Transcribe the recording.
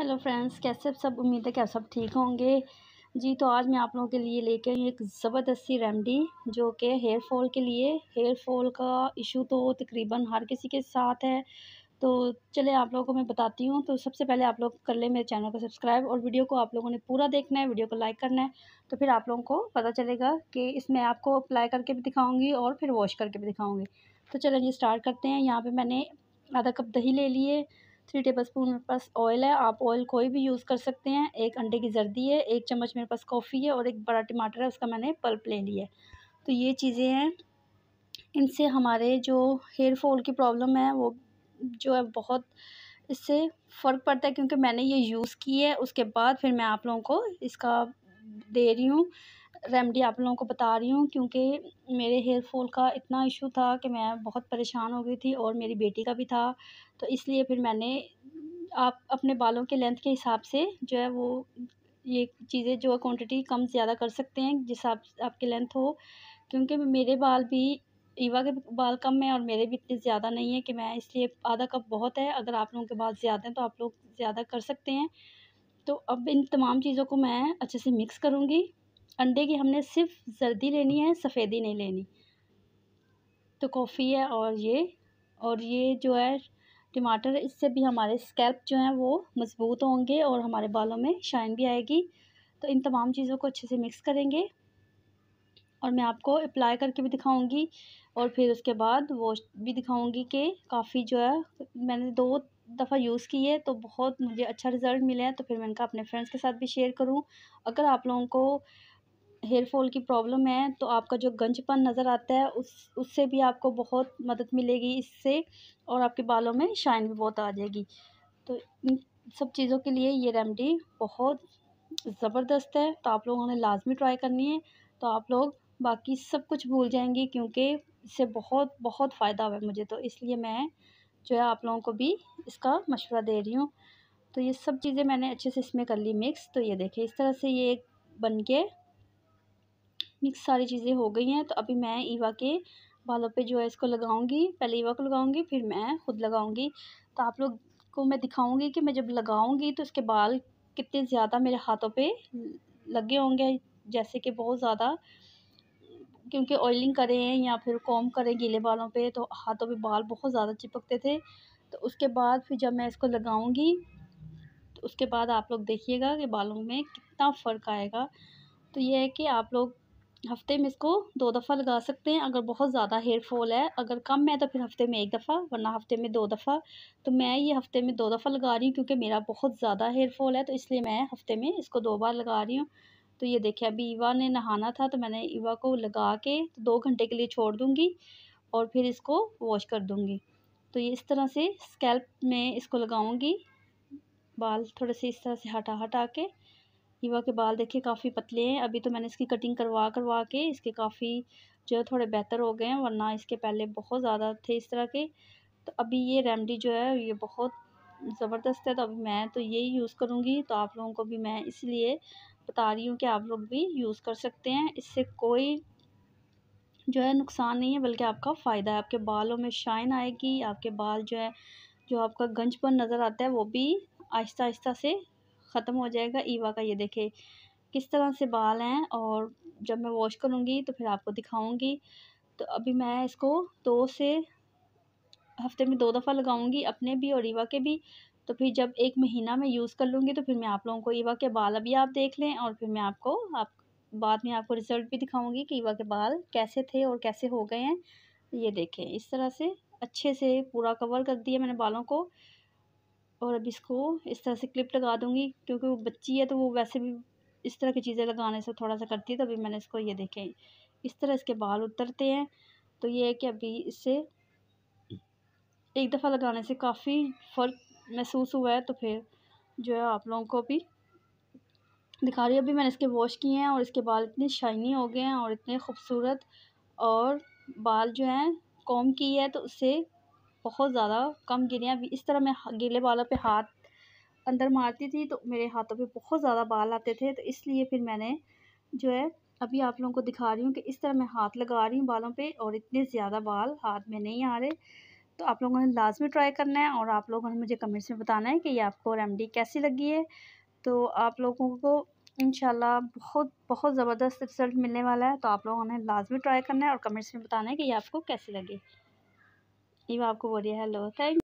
hello friends कैसे सब उम्मीद है कि आप सब ठीक होंगे जी तो आज मैं आप लोगों के लिए लेके आई एक ज़बरदस्ती रेमडी जो कि हेयर फॉल के लिए हेयर फॉल का इशू तो तकरीबन हर किसी के साथ है तो चले आप लोगों को मैं बताती हूँ तो सबसे पहले आप लोग कर ले मेरे चैनल को सब्सक्राइब और वीडियो को आप लोगों ने पूरा देखना है वीडियो को लाइक करना है तो फिर आप लोगों को पता चलेगा कि इसमें आपको अप्लाई करके भी दिखाऊँगी और फिर वॉश करके भी दिखाऊँगी तो चलें जी स्टार्ट करते हैं यहाँ पर मैंने आधा कप दही ले लिए थ्री टेबल स्पून मेरे पास ऑयल है आप ऑयल कोई भी यूज़ कर सकते हैं एक अंडे की जर्दी है एक चम्मच मेरे पास कॉफ़ी है और एक बड़ा टमाटर है उसका मैंने पल्प ले लिया है तो ये चीज़ें हैं इनसे हमारे जो हेयर फॉल की प्रॉब्लम है वो जो है बहुत इससे फ़र्क पड़ता है क्योंकि मैंने ये यूज़ की है उसके बाद फिर मैं आप लोगों को इसका दे रही हूँ रेमडी आप लोगों को बता रही हूँ क्योंकि मेरे हेयर फॉल का इतना इशू था कि मैं बहुत परेशान हो गई थी और मेरी बेटी का भी था तो इसलिए फिर मैंने आप अपने बालों के लेंथ के हिसाब से जो है वो ये चीज़ें जो है क्वान्टिटी कम ज़्यादा कर सकते हैं जिस आप, आपकी लेंथ हो क्योंकि मेरे बाल भी ईवा के बाल कम है और मेरे भी इतने ज़्यादा नहीं है कि मैं इसलिए आधा कप बहुत है अगर आप लोगों के बाल ज़्यादा हैं तो आप लोग ज़्यादा कर सकते हैं तो अब इन तमाम चीज़ों को मैं अच्छे से मिक्स करूँगी अंडे की हमने सिर्फ जर्दी लेनी है सफ़ेदी नहीं लेनी तो कॉफ़ी है और ये और ये जो है टमाटर इससे भी हमारे स्कैल्प जो हैं वो मज़बूत होंगे और हमारे बालों में शाइन भी आएगी तो इन तमाम चीज़ों को अच्छे से मिक्स करेंगे और मैं आपको अप्लाई करके भी दिखाऊंगी और फिर उसके बाद वॉश भी दिखाऊंगी कि काफ़ी जो है मैंने दो दफ़ा यूज़ की है तो बहुत मुझे अच्छा रिज़ल्ट मिला है तो फिर मैं इनका अपने फ्रेंड्स के साथ भी शेयर करूँ अगर आप लोगों को हेयर फॉल की प्रॉब्लम है तो आपका जो गंजपन नज़र आता है उस उससे भी आपको बहुत मदद मिलेगी इससे और आपके बालों में शाइन भी बहुत आ जाएगी तो इन सब चीज़ों के लिए ये रेमडी बहुत ज़बरदस्त है तो आप लोगों ने लाजमी ट्राई करनी है तो आप लोग बाकी सब कुछ भूल जाएंगे क्योंकि इससे बहुत बहुत फ़ायदा हुआ है मुझे तो इसलिए मैं जो है आप लोगों को भी इसका मशवरा दे रही हूँ तो ये सब चीज़ें मैंने अच्छे से इसमें कर ली मिक्स तो ये देखें इस तरह से ये बन के मिक्स सारी चीज़ें हो गई हैं तो अभी मैं ईवा के बालों पे जो है इसको लगाऊंगी पहले ईवा को लगाऊंगी फिर मैं खुद लगाऊंगी तो आप लोग को मैं दिखाऊंगी कि मैं जब लगाऊंगी तो इसके बाल कितने ज़्यादा मेरे हाथों पे लगे होंगे जैसे कि बहुत ज़्यादा क्योंकि ऑयलिंग करें या फिर कॉम करें गीले बालों पर तो हाथों पर बाल बहुत ज़्यादा चिपकते थे तो उसके बाद फिर जब मैं इसको लगाऊँगी तो उसके बाद आप लोग देखिएगा कि बालों में कितना फ़र्क आएगा तो यह है कि आप लोग हफ्ते में इसको दो दफ़ा लगा सकते हैं अगर बहुत ज़्यादा हेयर फॉल है अगर कम है तो फिर हफ्ते में एक दफ़ा वरना हफ्ते में दो दफ़ा तो मैं ये हफ्ते में दो दफ़ा लगा रही हूँ क्योंकि मेरा बहुत ज़्यादा हेयर फॉल है तो इसलिए मैं हफ्ते में इसको दो बार लगा रही हूँ तो ये देखिए अभी ईवा ने नहाना था तो मैंने ईवा को लगा के तो दो घंटे के लिए छोड़ दूँगी और फिर इसको वॉश कर दूँगी तो ये इस तरह से स्कैल्प में इसको लगाऊँगी बाल थोड़े से इस तरह से हटा हटा के हीवा के बाल देखिए काफ़ी पतले हैं अभी तो मैंने इसकी कटिंग करवा करवा के इसके काफ़ी जो है थोड़े बेहतर हो गए हैं वरना इसके पहले बहुत ज़्यादा थे इस तरह के तो अभी ये रेमडी जो है ये बहुत ज़बरदस्त है तो अभी मैं तो यही यूज़ करूँगी तो आप लोगों को भी मैं इसलिए बता रही हूँ कि आप लोग भी यूज़ कर सकते हैं इससे कोई जो है नुकसान नहीं है बल्कि आपका फ़ायदा है आपके बालों में शाइन आएगी आपके बाल जो है जो आपका गंजपन नज़र आता है वो भी आहिस्ता आहिस्ता से ख़त्म हो जाएगा ईवा का ये देखें किस तरह से बाल हैं और जब मैं वॉश करूँगी तो फिर आपको दिखाऊँगी तो अभी मैं इसको दो से हफ्ते में दो दफ़ा लगाऊँगी अपने भी और ईवा के भी तो फिर जब एक महीना मैं यूज़ कर लूँगी तो फिर मैं आप लोगों को ईवा के बाल अभी आप देख लें और फिर मैं आपको आप बाद में आपको रिज़ल्ट भी दिखाऊँगी कि ईवा के बाल कैसे थे और कैसे हो गए हैं ये देखें इस तरह से अच्छे से पूरा कवर कर दिया मैंने बालों को और अब इसको इस तरह से क्लिप लगा दूँगी क्योंकि वो बच्ची है तो वो वैसे भी इस तरह की चीज़ें लगाने से थोड़ा सा करती है तो अभी मैंने इसको ये देखें इस तरह इसके बाल उतरते हैं तो ये है कि अभी इससे एक दफ़ा लगाने से काफ़ी फ़र्क महसूस हुआ है तो फिर जो है आप लोगों को भी दिखा रही हूँ अभी मैंने इसके वॉश किए हैं और इसके बाल इतने शाइनी हो गए हैं और इतने खूबसूरत और बाल जो हैं कॉम की है तो उससे बहुत ज़्यादा कम गिरे हैं इस तरह मैं गीले बालों पे हाथ अंदर मारती थी तो मेरे हाथों पे बहुत ज़्यादा बाल आते थे तो इसलिए फिर मैंने जो है अभी आप लोगों को दिखा रही हूँ कि इस तरह मैं हाथ लगा रही हूँ बालों पे और इतने ज़्यादा बाल हाथ में नहीं आ रहे तो आप लोगों ने लाजमी ट्राई करना है और आप लोगों ने मुझे कमेंट्स में बताना है कि ये आपको रेमडी कैसी लगी है तो आप लोगों को इन बहुत बहुत ज़बरदस्त रिज़ल्ट मिलने वाला है तो आप लोगों ने लाजमी ट्राई करना है और कमेंट्स में बताना है कि ये आपको कैसी लगी ये आपको बोलिए हेलो थैंक